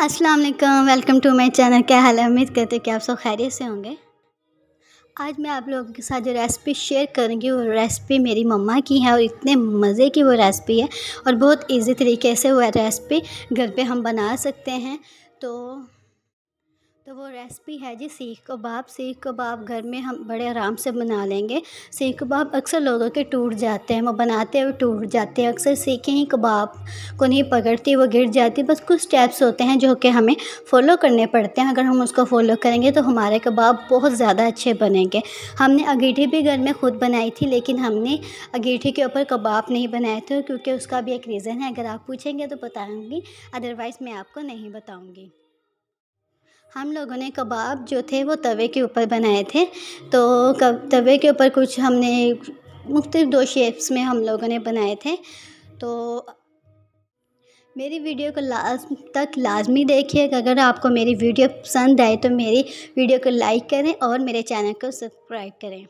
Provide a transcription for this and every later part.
असलकम welcome to my channel क्या हाल है उम्मीद करते हैं कि आप सब खैरियत से होंगे आज मैं आप लोगों के साथ जो रेसिपी शेयर करूँगी वो रेसिपी मेरी मम्मा की है और इतने मज़े की वो रेसिपी है और बहुत इजी तरीके से वो रेसिपी घर पे हम बना सकते हैं तो तो वो रेसिपी है जी सीख कबाब सीख कबाब घर में हम बड़े आराम से बना लेंगे सीख कबाब अक्सर लोगों के टूट जाते हैं वो बनाते हुए टूट जाते हैं अक्सर सीखे ही कबाब को नहीं पकड़ती वो गिर जाती बस कुछ स्टेप्स होते हैं जो कि हमें फॉलो करने पड़ते हैं अगर हम उसको फॉलो करेंगे तो हमारे कबाब बहुत ज़्यादा अच्छे बनेंगे हमने अगीठी भी घर में खुद बनाई थी लेकिन हमने अगीठी के ऊपर कबाब नहीं बनाए थे क्योंकि उसका भी एक रीज़न है अगर आप पूछेंगे तो बताऊँगी अदरवाइज़ मैं आपको नहीं बताऊँगी हम लोगों ने कबाब जो थे वो तवे के ऊपर बनाए थे तो कब तवे के ऊपर कुछ हमने मुख्त दो शेप्स में हम लोगों ने बनाए थे तो मेरी वीडियो को लास्ट तक लाजमी देखिए अगर आपको मेरी वीडियो पसंद आए तो मेरी वीडियो को लाइक करें और मेरे चैनल को सब्सक्राइब करें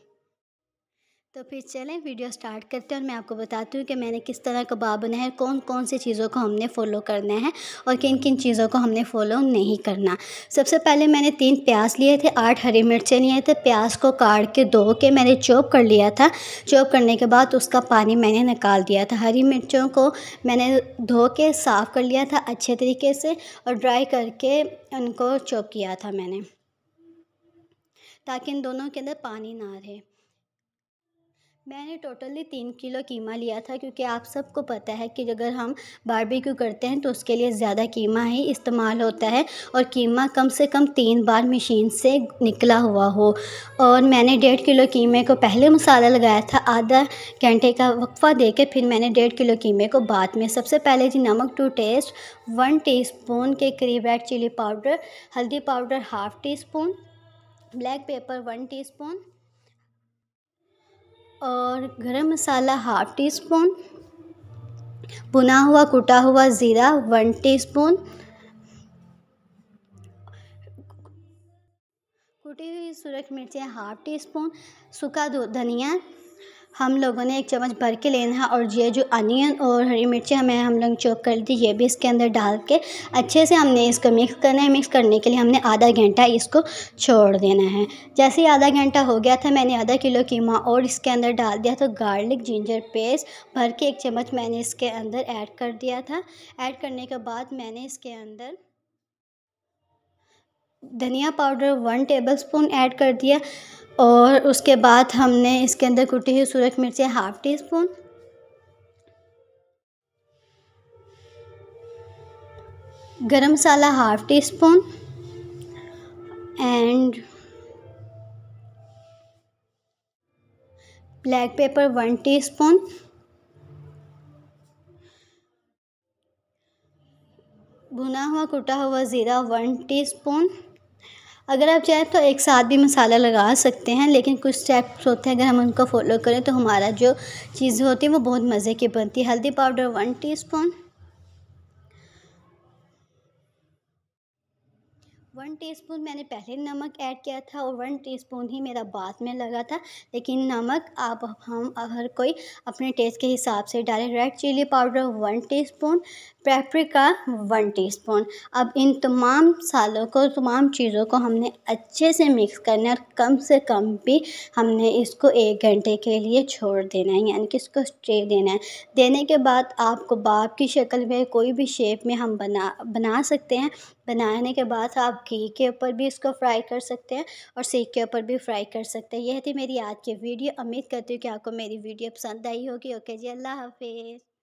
तो फिर चलें वीडियो स्टार्ट करते हैं और मैं आपको बताती हूँ कि मैंने किस तरह कबाब बनाए हैं कौन कौन सी चीज़ों को हमने फ़ॉलो करना है और किन किन चीज़ों को हमने फ़ॉलो नहीं करना सबसे पहले मैंने तीन प्याज लिए थे आठ हरी मिर्चें लिए थे प्याज को काट के धो के मैंने चॉप कर लिया था चॉप करने के बाद उसका पानी मैंने निकाल दिया था हरी मिर्चों को मैंने धो के साफ़ कर लिया था अच्छे तरीके से और ड्राई करके उनको चॉप किया था मैंने ताकि इन दोनों के अंदर पानी ना रहे मैंने टोटली तीन किलो कीमा लिया था क्योंकि आप सबको पता है कि अगर हम बारबेक्यू करते हैं तो उसके लिए ज़्यादा कीमा ही इस्तेमाल होता है और कीमा कम से कम तीन बार मशीन से निकला हुआ हो और मैंने डेढ़ किलो कीमे को पहले मसाला लगाया था आधा घंटे का वक्फा दे के फिर मैंने डेढ़ किलो कीमे को बाद में सबसे पहले जी नमक टू टेस्ट वन टी के करीब रेड चिली पाउडर हल्दी powder half teaspoon black pepper one T और गरम मसाला हाफ टी स्पून भुना हुआ कुटा हुआ ज़ीरा वन टीस्पून कुटी हुई सुरख मिर्चें हाफ टी स्पून सूखा धनिया हम लोगों ने एक चम्मच भर के लेना है और ये जो अनियन और हरी मिर्ची हमें हम लोग चॉप कर दी ये भी इसके अंदर डाल के अच्छे से हमने इसको मिक्स करना है मिक्स करने के लिए हमने आधा घंटा इसको छोड़ देना है जैसे ही आधा घंटा हो गया था मैंने आधा किलो कीमा और इसके अंदर डाल दिया तो गार्लिक जिंजर पेस्ट भर के एक चम्मच मैंने इसके अंदर ऐड कर दिया था ऐड करने के बाद मैंने इसके अंदर धनिया पाउडर वन टेबलस्पून ऐड कर दिया और उसके बाद हमने इसके अंदर कुटी हुई सूरज मिर्ची half teaspoon garam masala half teaspoon and black pepper one teaspoon भुना हुआ कुटा हुआ ज़ीरा वन टीस्पून अगर आप चाहें तो एक साथ भी मसाला लगा सकते हैं लेकिन कुछ स्टेप्स होते हैं अगर हम उनको फॉलो करें तो हमारा जो चीज़ होती है वो बहुत मज़े की बनती है हल्दी powder one teaspoon one teaspoon मैंने पहले नमक ऐड किया था और वन टीस्पून ही मेरा बाद में लगा था लेकिन नमक आप हम हर कोई अपने टेस्ट के हिसाब से डालें red chilli powder one teaspoon paprika one teaspoon अब इन तमाम सालों को तमाम चीज़ों को हमने अच्छे से मिक्स करना है और कम से कम भी हमने इसको एक घंटे के लिए छोड़ देना है यानी कि इसको स्टे देना है देने के बाद आपको बाप की शक्ल में कोई भी शेप में हम बना बना सकते हैं बनाने के बाद आप घी के ऊपर भी इसको फ्राई कर सकते हैं और सेक के ऊपर भी फ्राई कर सकते हैं यह थी मेरी आज की वीडियो उम्मीद करती हूँ कि आपको मेरी वीडियो पसंद आई होगी ओके जी अल्लाह हाफिज़